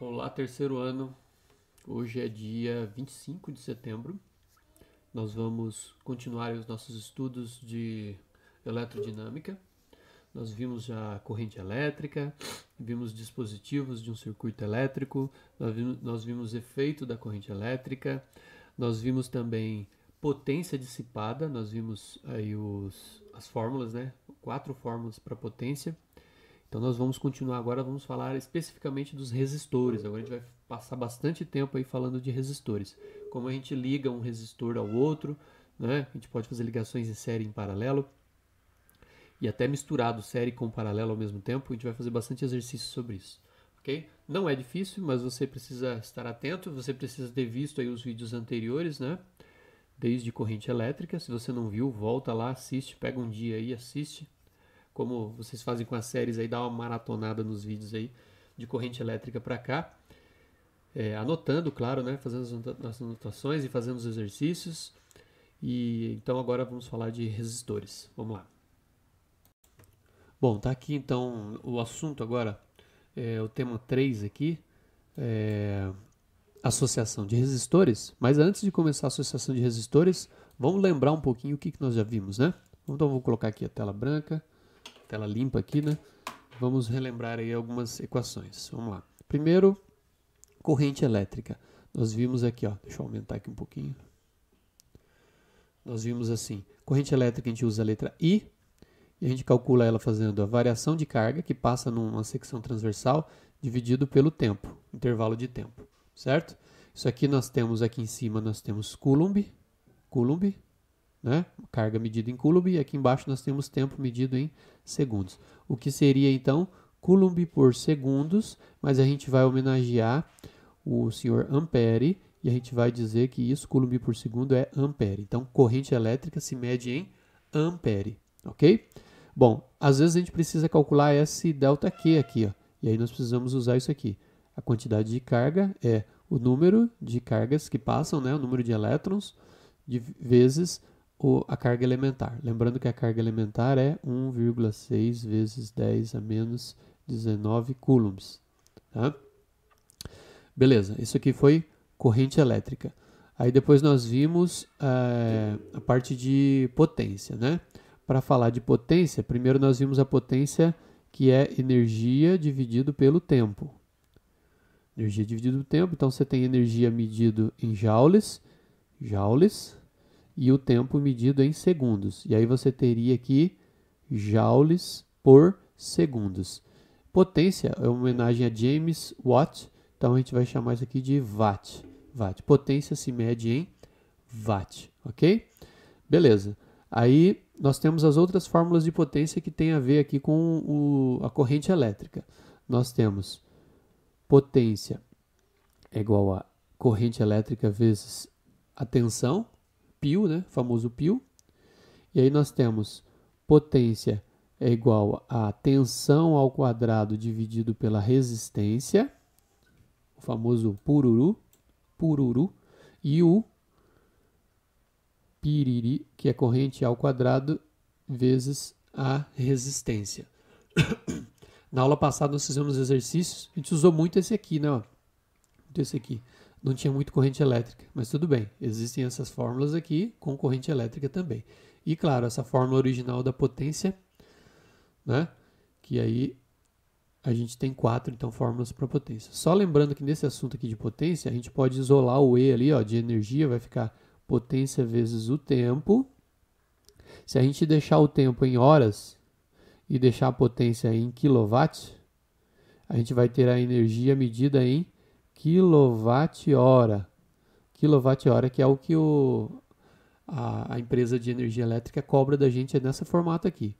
Olá, terceiro ano. Hoje é dia 25 de setembro. Nós vamos continuar os nossos estudos de eletrodinâmica. Nós vimos já corrente elétrica, vimos dispositivos de um circuito elétrico, nós vimos, nós vimos efeito da corrente elétrica, nós vimos também potência dissipada, nós vimos aí os, as fórmulas, né? Quatro fórmulas para potência. Então nós vamos continuar agora, vamos falar especificamente dos resistores. Agora a gente vai passar bastante tempo aí falando de resistores. Como a gente liga um resistor ao outro, né? A gente pode fazer ligações em série em paralelo e até misturado série com paralelo ao mesmo tempo. A gente vai fazer bastante exercício sobre isso, ok? Não é difícil, mas você precisa estar atento, você precisa ter visto aí os vídeos anteriores, né? Desde corrente elétrica, se você não viu, volta lá, assiste, pega um dia aí, assiste como vocês fazem com as séries aí, dá uma maratonada nos vídeos aí de corrente elétrica para cá. É, anotando, claro, né? Fazendo as anotações e fazendo os exercícios. E então agora vamos falar de resistores. Vamos lá. Bom, tá aqui então o assunto agora, é, o tema 3 aqui, é, associação de resistores. Mas antes de começar a associação de resistores, vamos lembrar um pouquinho o que, que nós já vimos, né? Então vou colocar aqui a tela branca tela limpa aqui, né? Vamos relembrar aí algumas equações. Vamos lá. Primeiro, corrente elétrica. Nós vimos aqui, ó, deixa eu aumentar aqui um pouquinho. Nós vimos assim, corrente elétrica a gente usa a letra I, e a gente calcula ela fazendo a variação de carga que passa numa secção transversal dividido pelo tempo, intervalo de tempo, certo? Isso aqui nós temos aqui em cima nós temos coulomb, coulomb, né? Carga medida em coulomb e aqui embaixo nós temos tempo medido em segundos. O que seria então coulomb por segundos, mas a gente vai homenagear o senhor Ampere e a gente vai dizer que isso, coulomb por segundo, é ampere. Então, corrente elétrica se mede em ampere, ok? Bom, às vezes a gente precisa calcular esse delta Q aqui, ó, e aí nós precisamos usar isso aqui. A quantidade de carga é o número de cargas que passam, né, o número de elétrons, de vezes o, a carga elementar. Lembrando que a carga elementar é 1,6 vezes 10 a menos 19 coulombs. Tá? Beleza, isso aqui foi corrente elétrica. Aí depois nós vimos é, a parte de potência, né? Para falar de potência, primeiro nós vimos a potência que é energia dividido pelo tempo. Energia dividido pelo tempo, então você tem energia medida em joules, joules, e o tempo medido em segundos. E aí você teria aqui joules por segundos. Potência é uma homenagem a James Watt, então a gente vai chamar isso aqui de watt. watt. Potência se mede em watt, ok? Beleza. Aí nós temos as outras fórmulas de potência que tem a ver aqui com o, a corrente elétrica. Nós temos potência é igual a corrente elétrica vezes a tensão, Pio, né? famoso pio. E aí nós temos potência é igual a tensão ao quadrado dividido pela resistência, o famoso pururu, pururu, e o piriri, que é corrente ao quadrado, vezes a resistência. Na aula passada nós fizemos exercícios, a gente usou muito esse aqui, né? Muito esse aqui não tinha muito corrente elétrica. Mas tudo bem, existem essas fórmulas aqui com corrente elétrica também. E claro, essa fórmula original da potência, né? Que aí a gente tem quatro, então, fórmulas para potência. Só lembrando que nesse assunto aqui de potência, a gente pode isolar o E ali, ó, de energia, vai ficar potência vezes o tempo. Se a gente deixar o tempo em horas e deixar a potência em quilowatts, a gente vai ter a energia medida em quilowatt-hora. Quilowatt-hora, que é o que o, a, a, empresa de energia elétrica cobra da gente, é nessa formato aqui.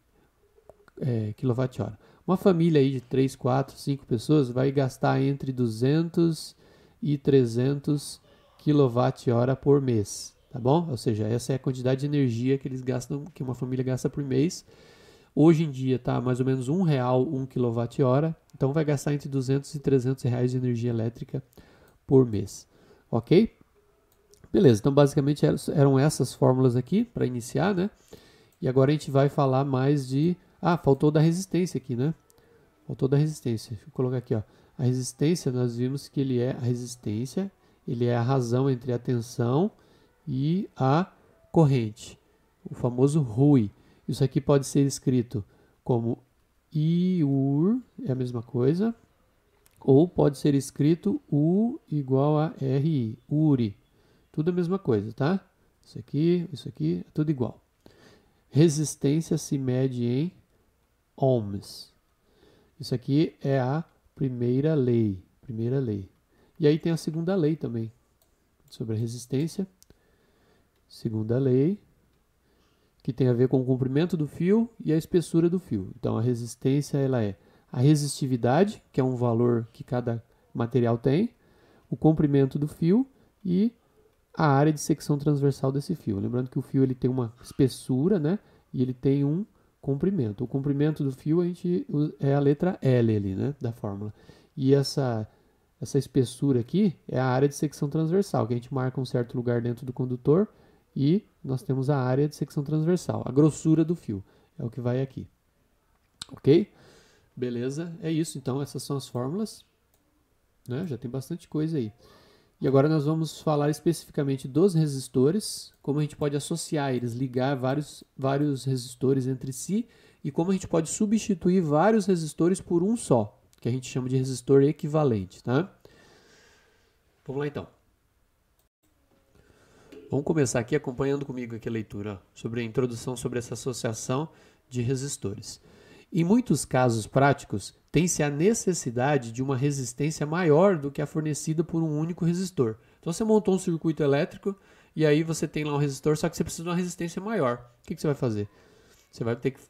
É, quilowatt-hora. Uma família aí de 3, 4, 5 pessoas vai gastar entre 200 e 300 quilowatt-hora por mês, tá bom? Ou seja, essa é a quantidade de energia que eles gastam, que uma família gasta por mês. Hoje em dia está mais ou menos um real um quilowatt-hora, então vai gastar entre 200 e 300 reais de energia elétrica por mês, ok? Beleza, então basicamente eram essas fórmulas aqui para iniciar, né? E agora a gente vai falar mais de... Ah, faltou da resistência aqui, né? Faltou da resistência, deixa eu colocar aqui, ó. A resistência, nós vimos que ele é a resistência, ele é a razão entre a tensão e a corrente, o famoso RUI. Isso aqui pode ser escrito como iur, é a mesma coisa, ou pode ser escrito u igual a ri, uri. Tudo a mesma coisa, tá? Isso aqui, isso aqui, é tudo igual. Resistência se mede em ohms. Isso aqui é a primeira lei, primeira lei. E aí tem a segunda lei também, sobre a resistência. Segunda lei, que tem a ver com o comprimento do fio e a espessura do fio. Então a resistência ela é a resistividade, que é um valor que cada material tem, o comprimento do fio e a área de secção transversal desse fio. Lembrando que o fio ele tem uma espessura, né? E ele tem um comprimento. O comprimento do fio a gente é a letra L ali, né, da fórmula. E essa essa espessura aqui é a área de secção transversal, que a gente marca um certo lugar dentro do condutor e nós temos a área de secção transversal, a grossura do fio. É o que vai aqui. Ok? Beleza, é isso. Então, essas são as fórmulas. Né? Já tem bastante coisa aí. E agora nós vamos falar especificamente dos resistores, como a gente pode associar eles, ligar vários, vários resistores entre si e como a gente pode substituir vários resistores por um só, que a gente chama de resistor equivalente. Tá? Vamos lá então. Vamos começar aqui acompanhando comigo aqui a leitura sobre a introdução sobre essa associação de resistores. Em muitos casos práticos, tem-se a necessidade de uma resistência maior do que a fornecida por um único resistor. Então você montou um circuito elétrico e aí você tem lá um resistor, só que você precisa de uma resistência maior. O que, que você vai fazer? Você vai ter que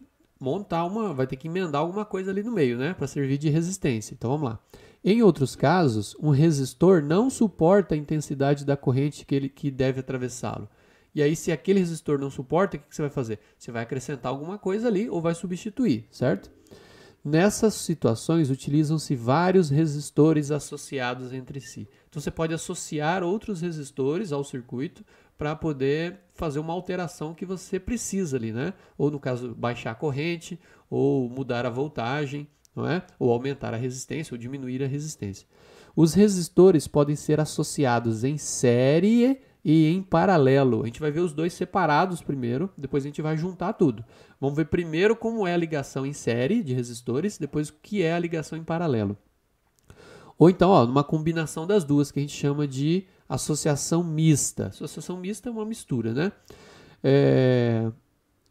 montar uma, vai ter que emendar alguma coisa ali no meio, né, para servir de resistência. Então vamos lá. Em outros casos, um resistor não suporta a intensidade da corrente que ele que deve atravessá-lo. E aí, se aquele resistor não suporta, o que, que você vai fazer? Você vai acrescentar alguma coisa ali ou vai substituir, certo? Nessas situações, utilizam-se vários resistores associados entre si. Então, você pode associar outros resistores ao circuito para poder fazer uma alteração que você precisa ali, né? Ou no caso, baixar a corrente, ou mudar a voltagem, não é? Ou aumentar a resistência, ou diminuir a resistência. Os resistores podem ser associados em série e em paralelo. A gente vai ver os dois separados primeiro, depois a gente vai juntar tudo. Vamos ver primeiro como é a ligação em série de resistores, depois o que é a ligação em paralelo. Ou então, ó, numa combinação das duas, que a gente chama de associação mista. Associação mista é uma mistura, né? É...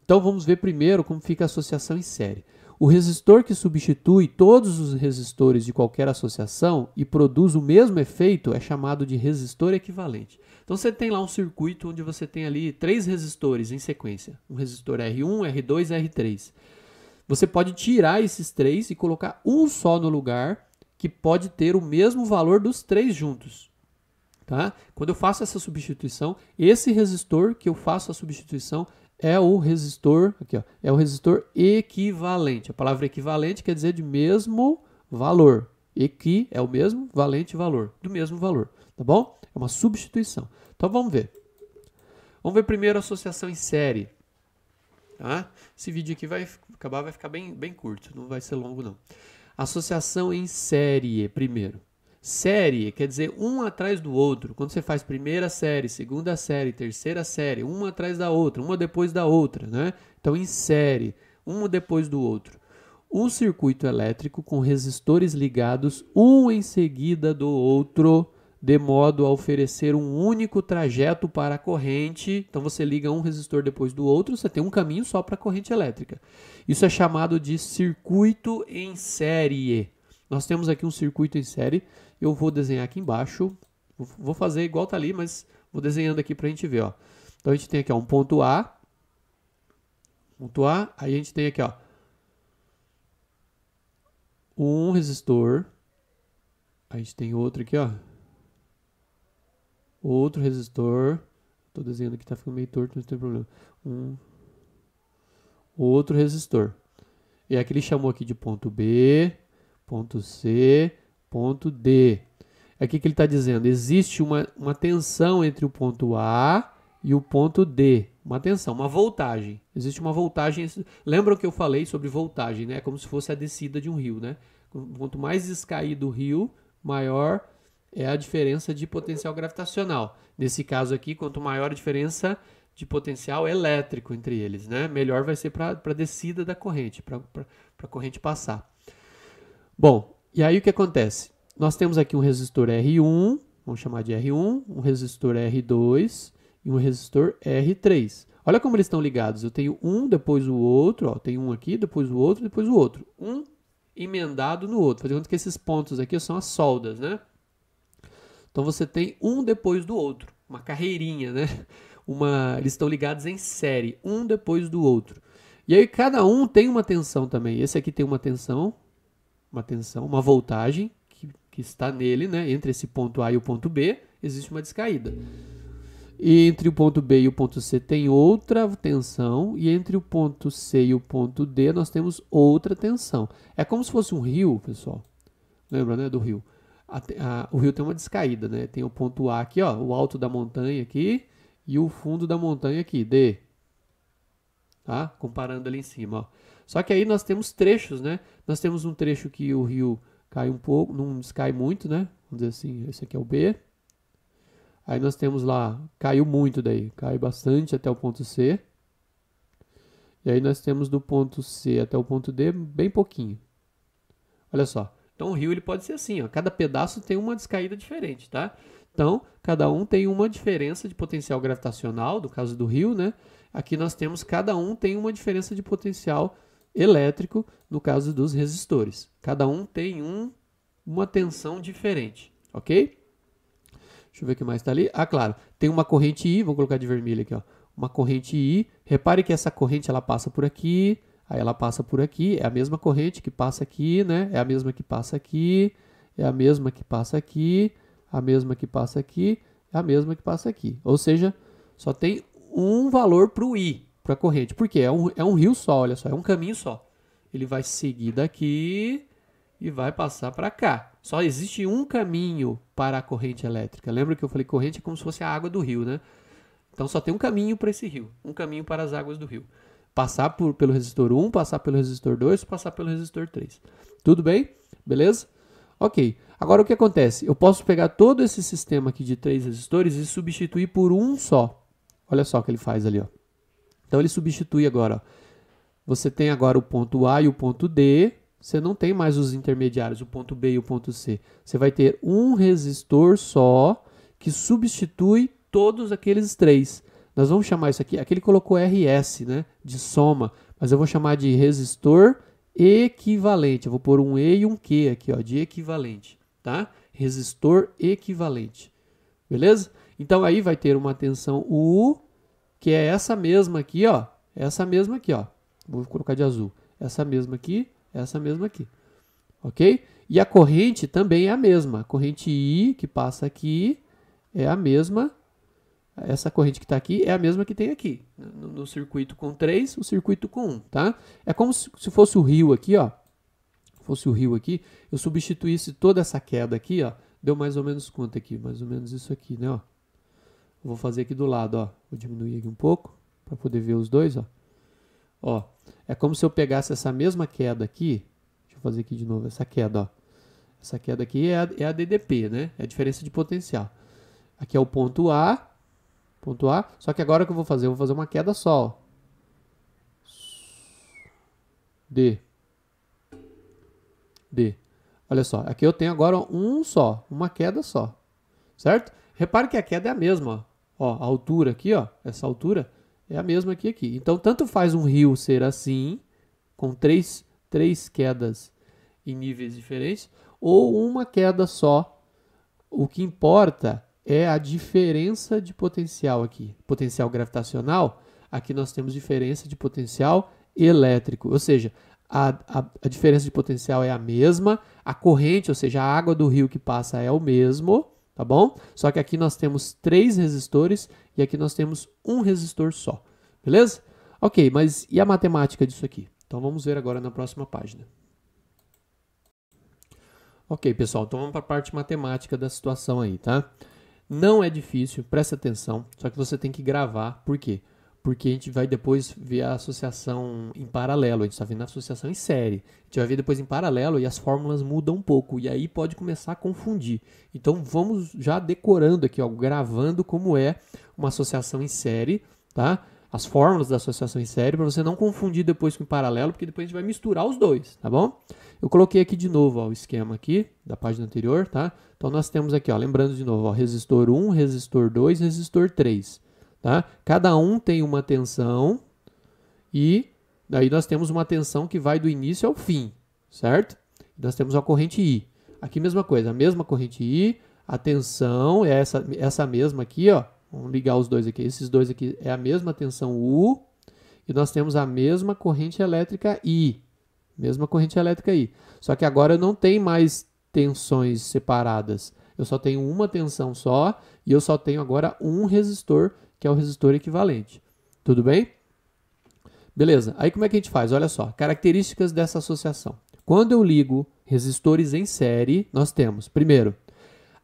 Então vamos ver primeiro como fica a associação em série. O resistor que substitui todos os resistores de qualquer associação e produz o mesmo efeito é chamado de resistor equivalente. Então você tem lá um circuito onde você tem ali três resistores em sequência: um resistor R1, R2 e R3. Você pode tirar esses três e colocar um só no lugar que pode ter o mesmo valor dos três juntos. Tá? Quando eu faço essa substituição, esse resistor que eu faço a substituição é o resistor, aqui, ó, é o resistor equivalente. A palavra equivalente quer dizer de mesmo valor. Equi é o mesmo, valente valor, do mesmo valor, tá bom? É uma substituição. Então vamos ver. Vamos ver primeiro a associação em série. Tá? Esse vídeo aqui vai acabar, vai ficar bem, bem curto, não vai ser longo não. Associação em série, primeiro. Série quer dizer um atrás do outro. Quando você faz primeira série, segunda série, terceira série, uma atrás da outra, uma depois da outra, né? Então, em série, um depois do outro. Um circuito elétrico com resistores ligados um em seguida do outro, de modo a oferecer um único trajeto para a corrente. Então, você liga um resistor depois do outro, você tem um caminho só para a corrente elétrica. Isso é chamado de circuito em série. Nós temos aqui um circuito em série. Eu vou desenhar aqui embaixo. Vou fazer igual tá ali, mas vou desenhando aqui para a gente ver. Ó. Então a gente tem aqui ó, um ponto A. Ponto A. Aí a gente tem aqui ó, um resistor. a gente tem outro aqui, ó. Outro resistor. Estou desenhando aqui, está ficando meio torto, mas não tem problema. Um, outro resistor. E é aqui ele chamou aqui de ponto B, ponto C, ponto D. Aqui é que ele está dizendo, existe uma, uma tensão entre o ponto A e o ponto D. Uma tensão, uma voltagem. Existe uma voltagem. Lembram que eu falei sobre voltagem, né? É como se fosse a descida de um rio, né? Quanto mais descaído o rio, maior é a diferença de potencial gravitacional. Nesse caso aqui, quanto maior a diferença de potencial elétrico entre eles, né? Melhor vai ser para a descida da corrente, para a corrente passar. Bom, e aí o que acontece? Nós temos aqui um resistor R1, vamos chamar de R1, um resistor R2 e um resistor R3. Olha como eles estão ligados. Eu tenho um, depois o outro, ó, tem um aqui, depois o outro, depois o outro. Um emendado no outro. Fazendo com que esses pontos aqui são as soldas, né? Então você tem um depois do outro, uma carreirinha, né? uma. Eles estão ligados em série, um depois do outro. E aí cada um tem uma tensão também. Esse aqui tem uma tensão, uma tensão, uma voltagem que, que está nele, né? Entre esse ponto A e o ponto B, existe uma descaída. E entre o ponto B e o ponto C tem outra tensão, e entre o ponto C e o ponto D nós temos outra tensão. É como se fosse um rio, pessoal. Lembra, né, do rio? A, a, o rio tem uma descaída, né? Tem o ponto A aqui, ó, o alto da montanha aqui, e o fundo da montanha aqui, D. Tá? Comparando ali em cima, ó. Só que aí nós temos trechos, né? Nós temos um trecho que o rio cai um pouco, não descai muito, né? Vamos dizer assim, esse aqui é o B. Aí nós temos lá, caiu muito daí, cai bastante até o ponto C. E aí nós temos do ponto C até o ponto D, bem pouquinho. Olha só. Então o rio ele pode ser assim, ó, cada pedaço tem uma descaída diferente, tá? Então, cada um tem uma diferença de potencial gravitacional, no caso do Rio, né? Aqui nós temos cada um tem uma diferença de potencial elétrico, no caso dos resistores. Cada um tem um, uma tensão diferente, ok? Deixa eu ver o que mais está ali. Ah, claro, tem uma corrente I, vou colocar de vermelho aqui, ó. Uma corrente I. Repare que essa corrente ela passa por aqui, aí ela passa por aqui. É a mesma corrente que passa aqui, né? É a mesma que passa aqui, é a mesma que passa aqui a mesma que passa aqui, é a mesma que passa aqui. Ou seja, só tem um valor para o I, para a corrente. Por quê? É um, é um rio só, olha só, é um caminho só. Ele vai seguir daqui e vai passar para cá. Só existe um caminho para a corrente elétrica. Lembra que eu falei corrente é como se fosse a água do rio, né? Então só tem um caminho para esse rio, um caminho para as águas do rio. Passar por, pelo resistor 1, passar pelo resistor 2, passar pelo resistor 3. Tudo bem? Beleza? Ok. Agora o que acontece? Eu posso pegar todo esse sistema aqui de três resistores e substituir por um só. Olha só o que ele faz ali. Ó. Então ele substitui agora. Ó. Você tem agora o ponto A e o ponto D. Você não tem mais os intermediários, o ponto B e o ponto C. Você vai ter um resistor só que substitui todos aqueles três. Nós vamos chamar isso aqui, aqui ele colocou RS, né, de soma, mas eu vou chamar de resistor equivalente. Eu vou pôr um E e um Q aqui, ó, de equivalente tá? Resistor equivalente. Beleza? Então aí vai ter uma tensão U, que é essa mesma aqui, ó. Essa mesma aqui, ó. Vou colocar de azul. Essa mesma aqui, essa mesma aqui. OK? E a corrente também é a mesma. A corrente I que passa aqui é a mesma. Essa corrente que está aqui é a mesma que tem aqui. No, no circuito com 3, o circuito com 1, tá? É como se, se fosse o rio aqui, ó fosse o rio aqui, eu substituísse toda essa queda aqui, ó, deu mais ou menos quanto aqui? Mais ou menos isso aqui, né, ó. Vou fazer aqui do lado, ó. Vou diminuir aqui um pouco para poder ver os dois, ó. Ó, é como se eu pegasse essa mesma queda aqui, deixa eu fazer aqui de novo essa queda, ó. Essa queda aqui é a, é a DDP, né? É a diferença de potencial. Aqui é o ponto A, ponto A, só que agora o que eu vou fazer? Eu vou fazer uma queda só, ó. D. Olha só, aqui eu tenho agora um só, uma queda só, certo? Repare que a queda é a mesma, ó, a altura aqui, ó, essa altura é a mesma aqui aqui. Então, tanto faz um rio ser assim, com três, três quedas em níveis diferentes, ou uma queda só. O que importa é a diferença de potencial aqui. Potencial gravitacional, aqui nós temos diferença de potencial elétrico, ou seja, a, a, a diferença de potencial é a mesma, a corrente, ou seja, a água do rio que passa é o mesmo, tá bom? Só que aqui nós temos três resistores e aqui nós temos um resistor só, beleza? Ok, mas e a matemática disso aqui? Então vamos ver agora na próxima página. Ok, pessoal, então vamos para a parte matemática da situação aí, tá? Não é difícil, presta atenção, só que você tem que gravar, por quê? Porque porque a gente vai depois ver a associação em paralelo, a gente está vendo a associação em série. A gente vai ver depois em paralelo e as fórmulas mudam um pouco, e aí pode começar a confundir. Então vamos já decorando aqui, ó, gravando como é uma associação em série, tá? As fórmulas da associação em série, para você não confundir depois com paralelo, porque depois a gente vai misturar os dois, tá bom? Eu coloquei aqui de novo ó, o esquema aqui da página anterior, tá? Então nós temos aqui, ó, lembrando de novo, ó, resistor 1, resistor 2, resistor 3. Tá? Cada um tem uma tensão e daí nós temos uma tensão que vai do início ao fim, certo? Nós temos a corrente I. Aqui mesma coisa, a mesma corrente I, a tensão é essa, essa mesma aqui, ó. Vamos ligar os dois aqui. Esses dois aqui é a mesma tensão U e nós temos a mesma corrente elétrica I. Mesma corrente elétrica I. Só que agora não tem mais tensões separadas. Eu só tenho uma tensão só e eu só tenho agora um resistor que é o resistor equivalente. Tudo bem? Beleza, aí como é que a gente faz? Olha só, características dessa associação. Quando eu ligo resistores em série, nós temos, primeiro,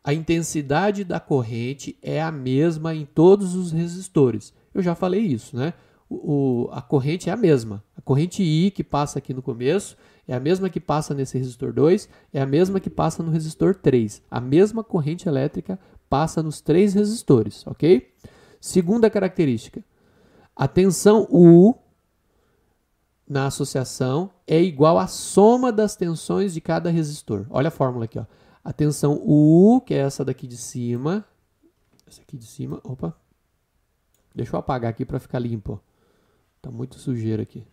a intensidade da corrente é a mesma em todos os resistores. Eu já falei isso, né? O, a corrente é a mesma. A corrente I que passa aqui no começo é a mesma que passa nesse resistor 2, é a mesma que passa no resistor 3. A mesma corrente elétrica passa nos três resistores, ok? Segunda característica: a tensão U na associação é igual à soma das tensões de cada resistor. Olha a fórmula aqui, ó. A tensão U, que é essa daqui de cima, essa aqui de cima, opa. Deixa eu apagar aqui para ficar limpo. Tá muito sujeira aqui.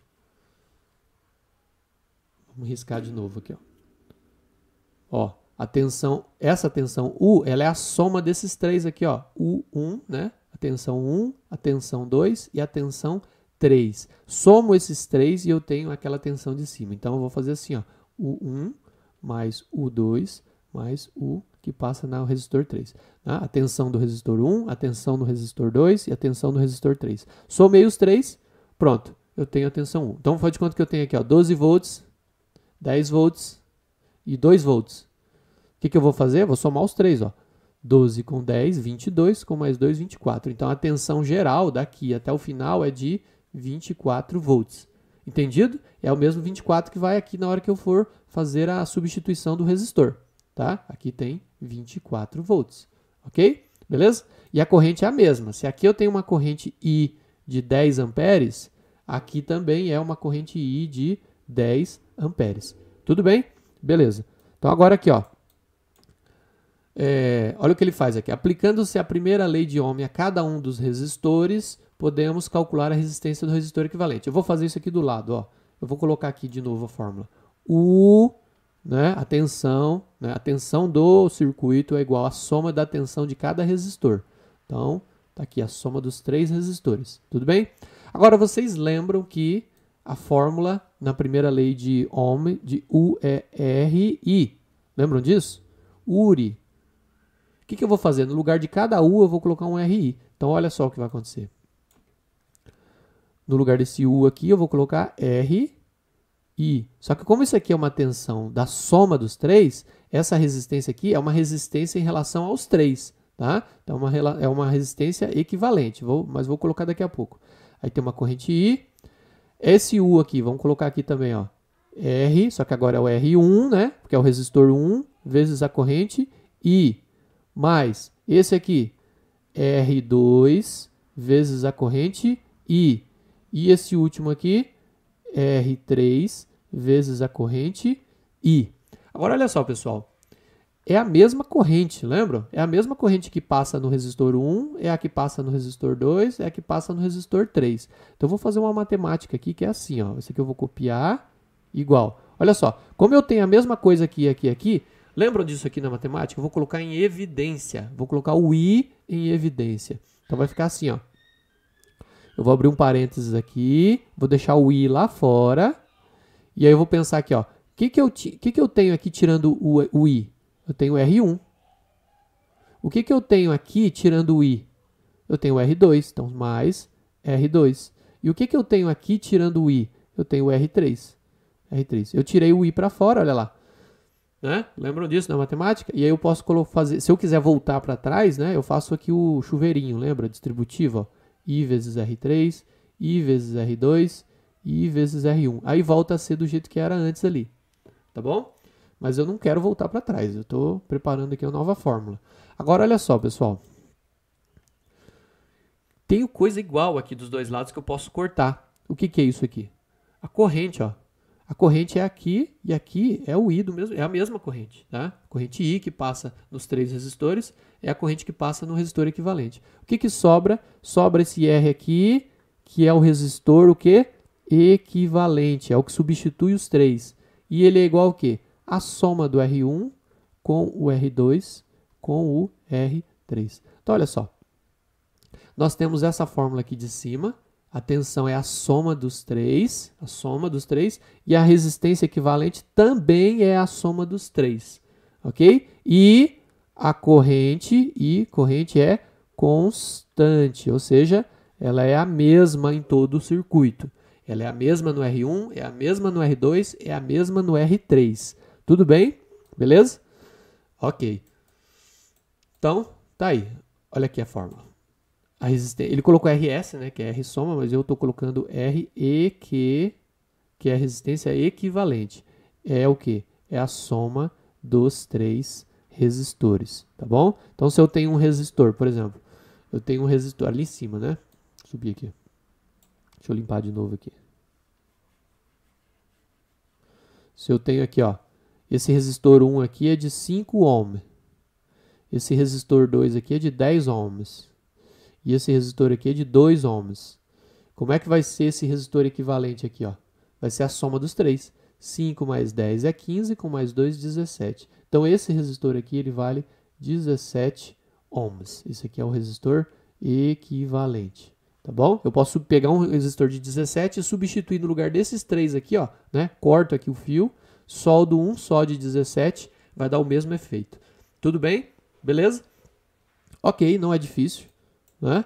Vamos riscar de novo aqui, ó. Ó, a tensão, essa tensão U, ela é a soma desses três aqui, ó. U1, né? Atenção 1, atenção 2 e atenção 3. Somo esses três e eu tenho aquela tensão de cima. Então eu vou fazer assim, ó, U1 mais U2 mais U que passa no resistor 3. Né? A tensão do resistor 1, a tensão no resistor 2 e a tensão no resistor 3. Somei os três, pronto, eu tenho a tensão 1. Então faz de conta que eu tenho aqui ó, 12 volts, 10 volts e 2 volts. O que, que eu vou fazer? Eu vou somar os três, 12 com 10, 22, com mais 2, 24. Então a tensão geral daqui até o final é de 24 volts. Entendido? É o mesmo 24 que vai aqui na hora que eu for fazer a substituição do resistor, tá? Aqui tem 24 volts, ok? Beleza? E a corrente é a mesma. Se aqui eu tenho uma corrente I de 10 amperes, aqui também é uma corrente I de 10 amperes. Tudo bem? Beleza. Então agora aqui, ó, é, olha o que ele faz aqui. Aplicando-se a primeira lei de Ohm a cada um dos resistores, podemos calcular a resistência do resistor equivalente. Eu vou fazer isso aqui do lado. Ó. Eu vou colocar aqui de novo a fórmula. U, né, a tensão, né, a tensão do circuito é igual à soma da tensão de cada resistor. Então, está aqui a soma dos três resistores. Tudo bem? Agora, vocês lembram que a fórmula na primeira lei de Ohm, de U é R I. Lembram disso? URI que, que eu vou fazer? No lugar de cada U eu vou colocar um RI. Então olha só o que vai acontecer. No lugar desse U aqui eu vou colocar R, I. Só que como isso aqui é uma tensão da soma dos três, essa resistência aqui é uma resistência em relação aos três. Tá? Então é uma, é uma resistência equivalente, vou, mas vou colocar daqui a pouco. Aí tem uma corrente I. Esse U aqui, vamos colocar aqui também, ó. R, só que agora é o R1, né? Porque é o resistor 1 vezes a corrente I mais esse aqui, R2 vezes a corrente I. E esse último aqui, R3 vezes a corrente I. Agora, olha só, pessoal. É a mesma corrente, lembra? É a mesma corrente que passa no resistor 1, é a que passa no resistor 2, é a que passa no resistor 3. Então, eu vou fazer uma matemática aqui que é assim. Ó. Esse aqui eu vou copiar igual. Olha só, como eu tenho a mesma coisa aqui, aqui, aqui, Lembram disso aqui na matemática? Eu vou colocar em evidência. Vou colocar o i em evidência. Então vai ficar assim, ó. Eu vou abrir um parênteses aqui, vou deixar o i lá fora. E aí eu vou pensar aqui, ó. O que, que, eu, que, que eu tenho aqui tirando o, o i? Eu tenho r1. O que, que eu tenho aqui tirando o i? Eu tenho r2, então mais r2. E o que, que eu tenho aqui tirando o i? Eu tenho R3. R3. Eu tirei o i para fora, olha lá. Né? Lembram disso na matemática? E aí eu posso fazer, se eu quiser voltar para trás, né, eu faço aqui o chuveirinho, lembra? Distributivo, ó. I vezes R3, I vezes R2, I vezes R1. Aí volta a ser do jeito que era antes ali, tá bom? Mas eu não quero voltar para trás, eu estou preparando aqui uma nova fórmula. Agora, olha só, pessoal. Tenho coisa igual aqui dos dois lados que eu posso cortar. O que, que é isso aqui? A corrente, ó. A corrente é aqui e aqui é o I do mesmo, é a mesma corrente, tá? A corrente I que passa nos três resistores é a corrente que passa no resistor equivalente. O que que sobra? Sobra esse R aqui, que é o resistor o quê? Equivalente, é o que substitui os três. E ele é igual ao quê? A soma do R1 com o R2 com o R3. Então olha só. Nós temos essa fórmula aqui de cima, a tensão é a soma dos três, a soma dos três, e a resistência equivalente também é a soma dos três, ok? E a corrente, e corrente é constante, ou seja, ela é a mesma em todo o circuito. Ela é a mesma no R1, é a mesma no R2, é a mesma no R3. Tudo bem? Beleza? Ok. Então, tá aí. Olha aqui a fórmula a resistência. Ele colocou RS, né, que é R soma, mas eu estou colocando R e que que é a resistência equivalente. É o que? É a soma dos três resistores, tá bom? Então se eu tenho um resistor, por exemplo, eu tenho um resistor ali em cima, né? Subir aqui. Deixa eu limpar de novo aqui. Se eu tenho aqui, ó, esse resistor 1 aqui é de 5 ohm. Esse resistor 2 aqui é de 10 ohms. E esse resistor aqui é de 2 ohms. Como é que vai ser esse resistor equivalente aqui? Ó? Vai ser a soma dos três. 5 mais 10 é 15, com mais 2, 17. Então, esse resistor aqui ele vale 17 ohms. Esse aqui é o resistor equivalente, tá bom? Eu posso pegar um resistor de 17 e substituir no lugar desses três aqui, ó, né? Corto aqui o fio, soldo um só de 17, vai dar o mesmo efeito. Tudo bem? Beleza? Ok, não é difícil. Né?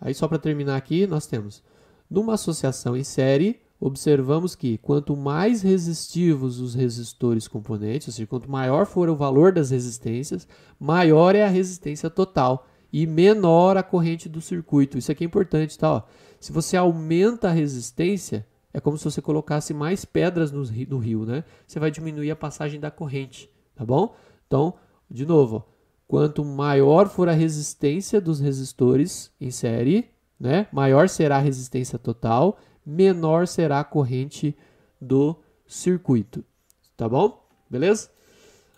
Aí, só para terminar aqui, nós temos: numa associação em série, observamos que quanto mais resistivos os resistores componentes, ou seja, quanto maior for o valor das resistências, maior é a resistência total e menor a corrente do circuito. Isso aqui é importante, tá? Ó, se você aumenta a resistência, é como se você colocasse mais pedras no rio, né? Você vai diminuir a passagem da corrente, tá bom? Então, de novo, ó, Quanto maior for a resistência dos resistores em série, né, maior será a resistência total, menor será a corrente do circuito. Tá bom? Beleza?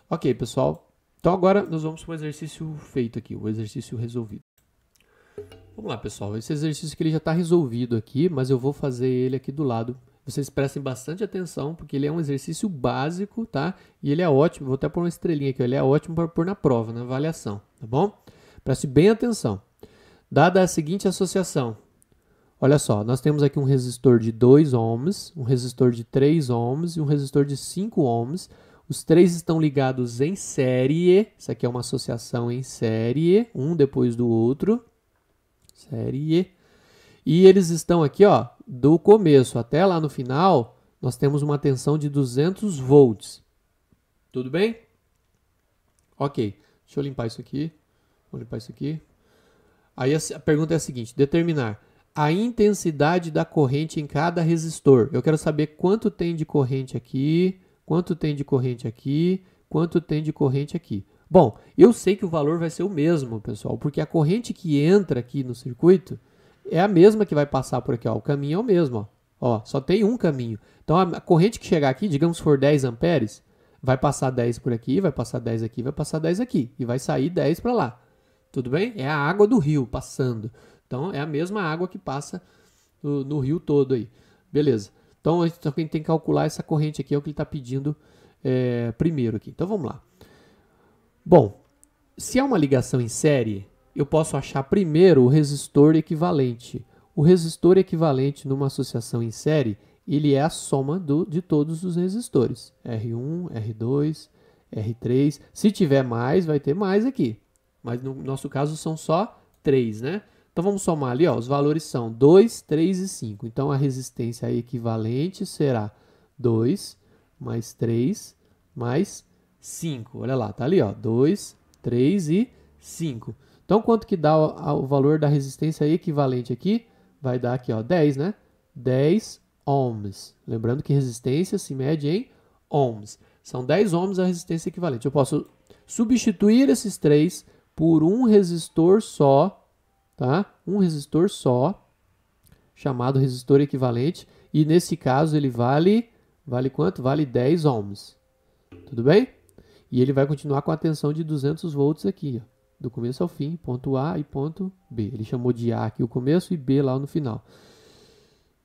Ok, pessoal. Então agora nós vamos para o exercício feito aqui, o exercício resolvido. Vamos lá, pessoal. Esse exercício que ele já está resolvido aqui, mas eu vou fazer ele aqui do lado vocês prestem bastante atenção, porque ele é um exercício básico, tá? E ele é ótimo, vou até pôr uma estrelinha aqui, ele é ótimo para pôr na prova, na avaliação, tá bom? Preste bem atenção. Dada a seguinte associação. Olha só, nós temos aqui um resistor de 2 ohms, um resistor de 3 ohms e um resistor de 5 ohms. Os três estão ligados em série. Isso aqui é uma associação em série, um depois do outro. Série. E eles estão aqui, ó, do começo até lá no final, nós temos uma tensão de 200 volts. Tudo bem? Ok. Deixa eu limpar isso aqui. Vou limpar isso aqui. Aí a pergunta é a seguinte: determinar a intensidade da corrente em cada resistor. Eu quero saber quanto tem de corrente aqui, quanto tem de corrente aqui, quanto tem de corrente aqui. Bom, eu sei que o valor vai ser o mesmo, pessoal, porque a corrente que entra aqui no circuito é a mesma que vai passar por aqui. Ó. O caminho é o mesmo. Ó. ó só tem um caminho. Então a corrente que chegar aqui, digamos for 10 amperes, vai passar 10 por aqui, vai passar 10 aqui, vai passar 10 aqui. E vai sair 10 para lá. Tudo bem? É a água do rio passando. Então é a mesma água que passa no, no rio todo aí. Beleza. Então a gente tem que calcular essa corrente aqui, é o que ele está pedindo é, primeiro aqui. Então vamos lá. Bom, se é uma ligação em série, eu posso achar primeiro o resistor equivalente. O resistor equivalente numa associação em série, ele é a soma do, de todos os resistores. R1, R2, R3. Se tiver mais, vai ter mais aqui. Mas no nosso caso são só 3, né? Então vamos somar ali, ó, os valores são 2, 3 e 5. Então a resistência equivalente será 2 mais 3 mais 5. Olha lá, tá ali, ó, 2, 3 e 5. Então, quanto que dá o, o valor da resistência equivalente aqui? Vai dar aqui, ó, 10, né? 10 ohms. Lembrando que resistência se mede em ohms. São 10 ohms a resistência equivalente. Eu posso substituir esses três por um resistor só, tá? Um resistor só, chamado resistor equivalente, e nesse caso ele vale, vale quanto? Vale 10 ohms. Tudo bem? E ele vai continuar com a tensão de 200 volts aqui, ó do começo ao fim, ponto A e ponto B. Ele chamou de A aqui o começo e B lá no final.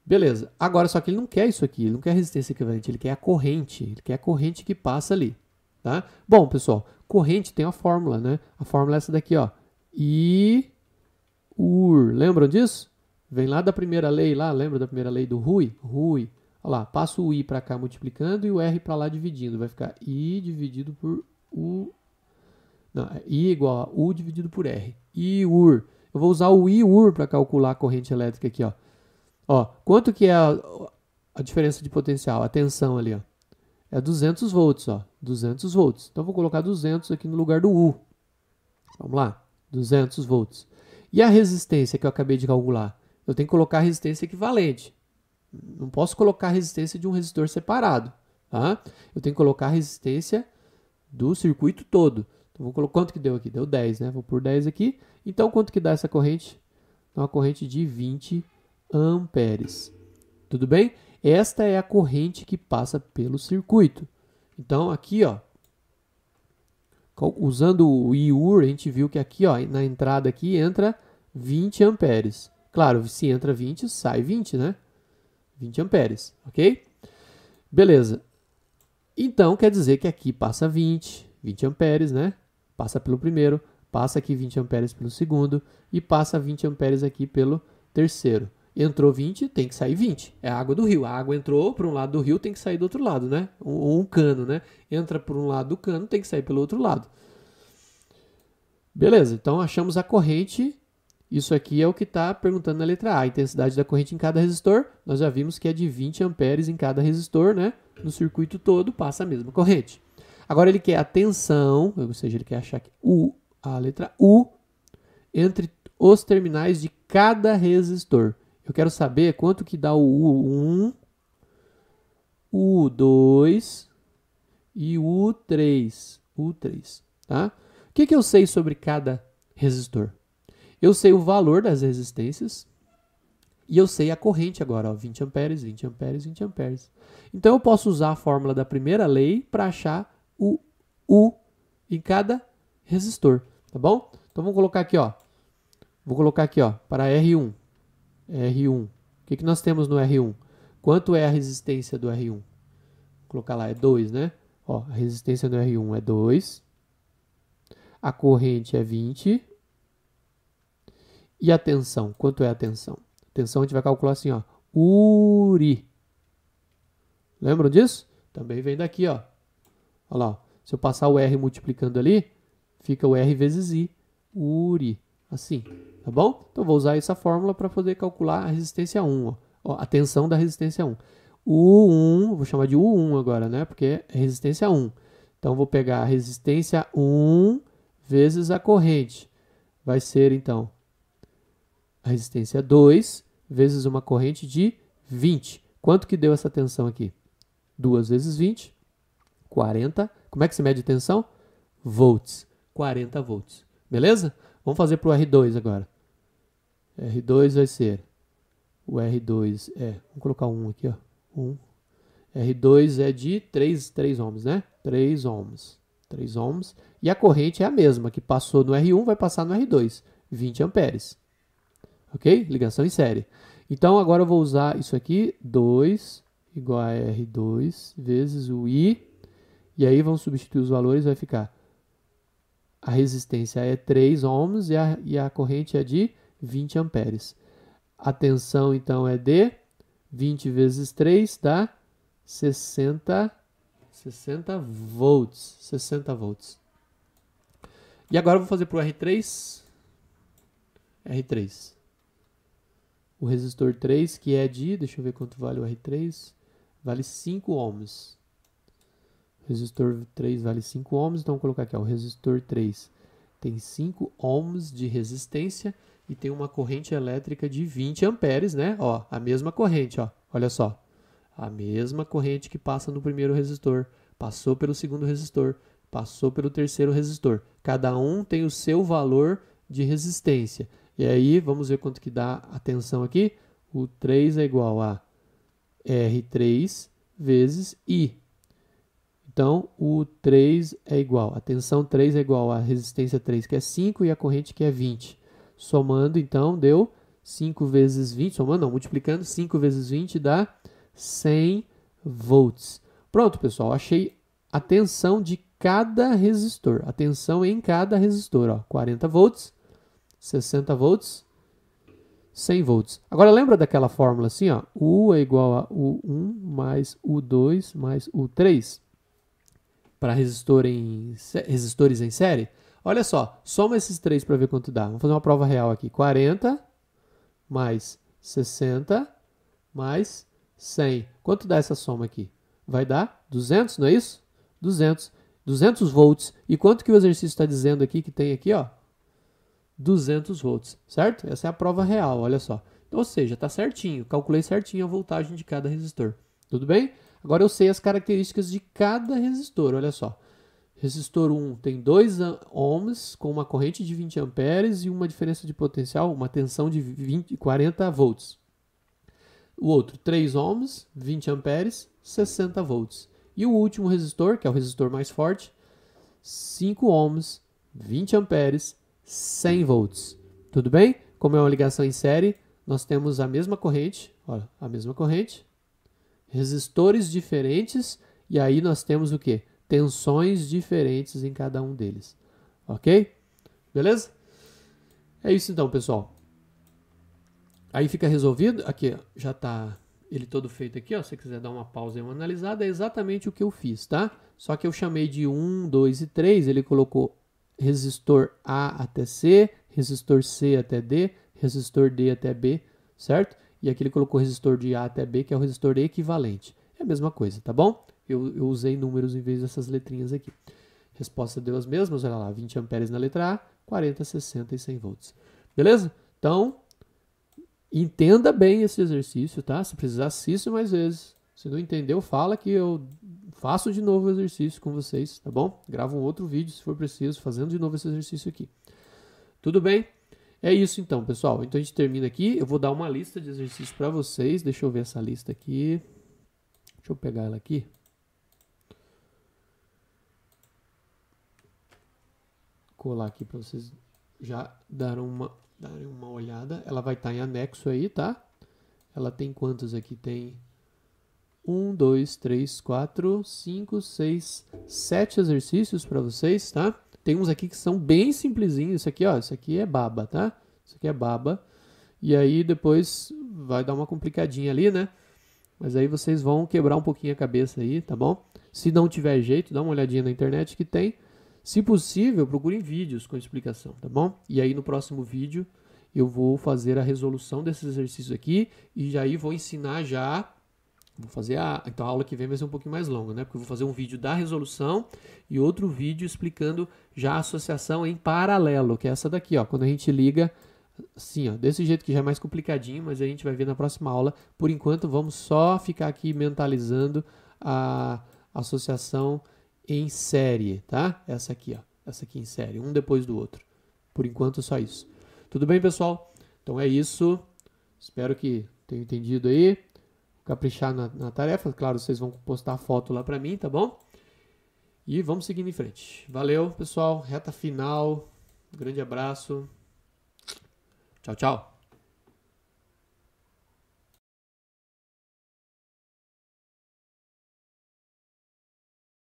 Beleza. Agora, só que ele não quer isso aqui, ele não quer resistência equivalente, ele quer a corrente, ele quer a corrente que passa ali, tá? Bom, pessoal, corrente tem a fórmula, né? A fórmula é essa daqui, ó. I UR. Lembram disso? Vem lá da primeira lei lá, lembra da primeira lei do Rui? Rui. Olha lá, passa o I para cá multiplicando e o R para lá dividindo. Vai ficar I dividido por U não, é I igual a U dividido por R. IUR. Eu vou usar o IUR para calcular a corrente elétrica aqui. Ó. Ó, quanto que é a, a diferença de potencial? A tensão ali. Ó. É 200 volts. Ó. 200 volts. Então, vou colocar 200 aqui no lugar do U. Vamos lá. 200 volts. E a resistência que eu acabei de calcular? Eu tenho que colocar a resistência equivalente. Não posso colocar a resistência de um resistor separado. Tá? Eu tenho que colocar a resistência do circuito todo. Então, vou colocar quanto que deu aqui? Deu 10, né? Vou por 10 aqui. Então, quanto que dá essa corrente? Então, a corrente de 20 amperes. Tudo bem? Esta é a corrente que passa pelo circuito. Então, aqui, ó, usando o IUR, a gente viu que aqui, ó, na entrada aqui entra 20 amperes. Claro, se entra 20, sai 20, né? 20 amperes, ok? Beleza. Então, quer dizer que aqui passa 20, 20 amperes, né? passa pelo primeiro, passa aqui 20 amperes pelo segundo e passa 20 amperes aqui pelo terceiro. Entrou 20, tem que sair 20. É a água do rio. A água entrou para um lado do rio, tem que sair do outro lado, né? Ou um, cano, né? Entra por um lado do cano, tem que sair pelo outro lado. Beleza, então achamos a corrente. Isso aqui é o que está perguntando na letra A. A intensidade da corrente em cada resistor, nós já vimos que é de 20 amperes em cada resistor, né? No circuito todo passa a mesma corrente. Agora ele quer a tensão, ou seja, ele quer achar que U, a letra U, entre os terminais de cada resistor. Eu quero saber quanto que dá o U1, U2 e U3. U3, tá? O que, que eu sei sobre cada resistor? Eu sei o valor das resistências e eu sei a corrente agora, ó, 20 amperes, 20 amperes, 20 amperes. Então eu posso usar a fórmula da primeira lei para achar o U em cada resistor, tá bom? Então vamos colocar aqui, ó. Vou colocar aqui, ó, para R1. R1. O que, que nós temos no R1? Quanto é a resistência do R1? Vou colocar lá, é 2, né? Ó, a resistência do R1 é 2. A corrente é 20. E a tensão, quanto é a tensão? A tensão a gente vai calcular assim, ó, URI. Lembram disso? Também vem daqui, ó, Olha lá, se eu passar o R multiplicando ali, fica o R vezes I, URI, assim, tá bom? Então, vou usar essa fórmula para poder calcular a resistência 1, ó. Ó, a tensão da resistência 1. U1, vou chamar de U1 agora, né? Porque é resistência 1. Então, vou pegar a resistência 1 vezes a corrente. Vai ser, então, a resistência 2 vezes uma corrente de 20. Quanto que deu essa tensão aqui? 2 vezes 20, 40. Como é que se mede tensão? Volts. 40 volts. Beleza? Vamos fazer para o R2 agora. R2 vai ser. O R2 é. Vamos colocar um aqui, ó. 1. Um. R2 é de 3, 3 ohms, né? 3 ohms. 3 ohms. E a corrente é a mesma, que passou no R1 vai passar no R2, 20 amperes. Ok? Ligação em série. Então agora eu vou usar isso aqui, 2 igual a R2 vezes o I e aí vão substituir os valores, vai ficar a resistência é 3 ohms e a, e a corrente é de 20 amperes. A tensão, então, é de 20 vezes 3 dá 60, 60 volts. 60 volts. E agora eu vou fazer para o R3. R3. O resistor 3, que é de, deixa eu ver quanto vale o R3, vale 5 ohms. Resistor 3 vale 5 ohms, então vou colocar aqui, ó, o resistor 3 tem 5 ohms de resistência e tem uma corrente elétrica de 20 amperes, né? Ó, a mesma corrente, ó. Olha só. A mesma corrente que passa no primeiro resistor, passou pelo segundo resistor, passou pelo terceiro resistor. Cada um tem o seu valor de resistência. E aí, vamos ver quanto que dá a tensão aqui. O 3 é igual a R3 vezes I. Então, o 3 é igual, a tensão 3 é igual à resistência 3, que é 5, e a corrente, que é 20. Somando, então, deu 5 vezes 20, somando não, multiplicando 5 vezes 20 dá 100 volts. Pronto, pessoal, achei a tensão de cada resistor, a tensão em cada resistor, ó, 40 volts, 60 volts, 100 volts. Agora lembra daquela fórmula assim, ó, U é igual a U1 mais U2 mais U3? para resistor em, resistores em série, olha só, soma esses três para ver quanto dá. Vamos fazer uma prova real aqui. 40 mais 60 mais 100. Quanto dá essa soma aqui? Vai dar 200, não é isso? 200. 200 volts. E quanto que o exercício está dizendo aqui que tem aqui, ó? 200 volts, certo? Essa é a prova real, olha só. Então, ou seja, está certinho, calculei certinho a voltagem de cada resistor. Tudo bem? Agora eu sei as características de cada resistor, olha só. Resistor 1 tem 2 ohms com uma corrente de 20 amperes e uma diferença de potencial, uma tensão de 20, 40 volts. O outro 3 ohms, 20 amperes, 60 volts. E o último resistor, que é o resistor mais forte, 5 ohms, 20 amperes, 100 volts. Tudo bem? Como é uma ligação em série, nós temos a mesma corrente, olha, a mesma corrente, resistores diferentes e aí nós temos o que? Tensões diferentes em cada um deles. Ok? Beleza? É isso então, pessoal. Aí fica resolvido. Aqui, ó, já está ele todo feito aqui. Ó. Se você quiser dar uma pausa e uma analisada, é exatamente o que eu fiz, tá? Só que eu chamei de 1, 2 e 3. Ele colocou resistor A até C, resistor C até D, resistor D até B, certo? E aqui ele colocou resistor de A até B, que é o resistor equivalente. É a mesma coisa, tá bom? Eu, eu usei números em vez dessas letrinhas aqui. Resposta deu as mesmas, olha lá, 20 amperes na letra A, 40, 60 e 100 volts. Beleza? Então, entenda bem esse exercício, tá? Se precisar, assiste mais vezes. Se não entendeu, fala que eu faço de novo o exercício com vocês, tá bom? Gravo um outro vídeo, se for preciso, fazendo de novo esse exercício aqui. Tudo bem? É isso então, pessoal. Então a gente termina aqui. Eu vou dar uma lista de exercícios para vocês. Deixa eu ver essa lista aqui. Deixa eu pegar ela aqui. Colar aqui para vocês já darem uma, darem uma olhada. Ela vai estar tá em anexo aí, tá? Ela tem quantos aqui? Tem 1, 2, 3, 4, 5, 6, 7 exercícios para vocês, tá? Tem uns aqui que são bem simplesinhos. Isso aqui, ó, isso aqui é baba, tá? Isso aqui é baba. E aí depois vai dar uma complicadinha ali, né? Mas aí vocês vão quebrar um pouquinho a cabeça aí, tá bom? Se não tiver jeito, dá uma olhadinha na internet que tem. Se possível, procurem vídeos com explicação, tá bom? E aí no próximo vídeo eu vou fazer a resolução desses exercícios aqui e aí vou ensinar já Vou fazer a, então a aula que vem vai ser um pouquinho mais longa, né? Porque eu vou fazer um vídeo da resolução e outro vídeo explicando já a associação em paralelo, que é essa daqui, ó. Quando a gente liga assim, ó, desse jeito que já é mais complicadinho, mas a gente vai ver na próxima aula. Por enquanto, vamos só ficar aqui mentalizando a associação em série, tá? Essa aqui, ó. Essa aqui em série, um depois do outro. Por enquanto, só isso. Tudo bem, pessoal? Então é isso. Espero que tenham entendido aí caprichar na, na tarefa. Claro, vocês vão postar foto lá para mim, tá bom? E vamos seguindo em frente. Valeu, pessoal. Reta final. Grande abraço. Tchau, tchau.